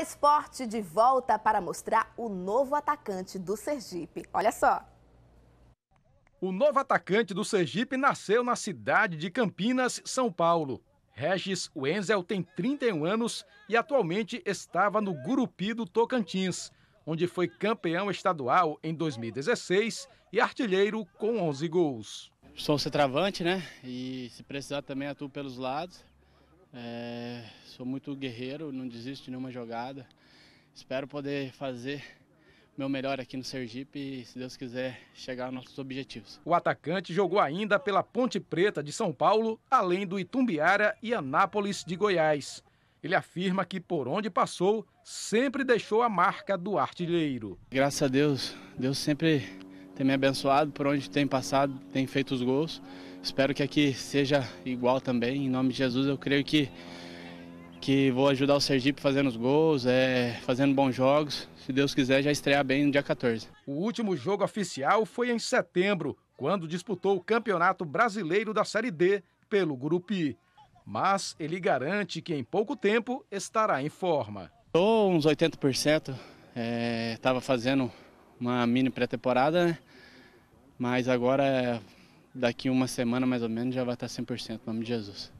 Esporte de volta para mostrar o novo atacante do Sergipe. Olha só. O novo atacante do Sergipe nasceu na cidade de Campinas, São Paulo. Regis Wenzel tem 31 anos e atualmente estava no Gurupi do Tocantins, onde foi campeão estadual em 2016 e artilheiro com 11 gols. Sou um centroavante, né? E se precisar também atuo pelos lados. É, sou muito guerreiro, não desisto de nenhuma jogada. Espero poder fazer meu melhor aqui no Sergipe e, se Deus quiser, chegar aos nossos objetivos. O atacante jogou ainda pela Ponte Preta de São Paulo, além do Itumbiara e Anápolis de Goiás. Ele afirma que por onde passou, sempre deixou a marca do artilheiro. Graças a Deus, Deus sempre tem me abençoado por onde tem passado, tem feito os gols. Espero que aqui seja igual também. Em nome de Jesus, eu creio que que vou ajudar o Sergipe fazendo os gols, é, fazendo bons jogos. Se Deus quiser, já estrear bem no dia 14. O último jogo oficial foi em setembro, quando disputou o Campeonato Brasileiro da Série D pelo Grupo I. Mas ele garante que em pouco tempo estará em forma. Estou uns 80%, estava é, fazendo uma mini pré-temporada, né? Mas agora, daqui uma semana mais ou menos, já vai estar 100%, em nome de Jesus.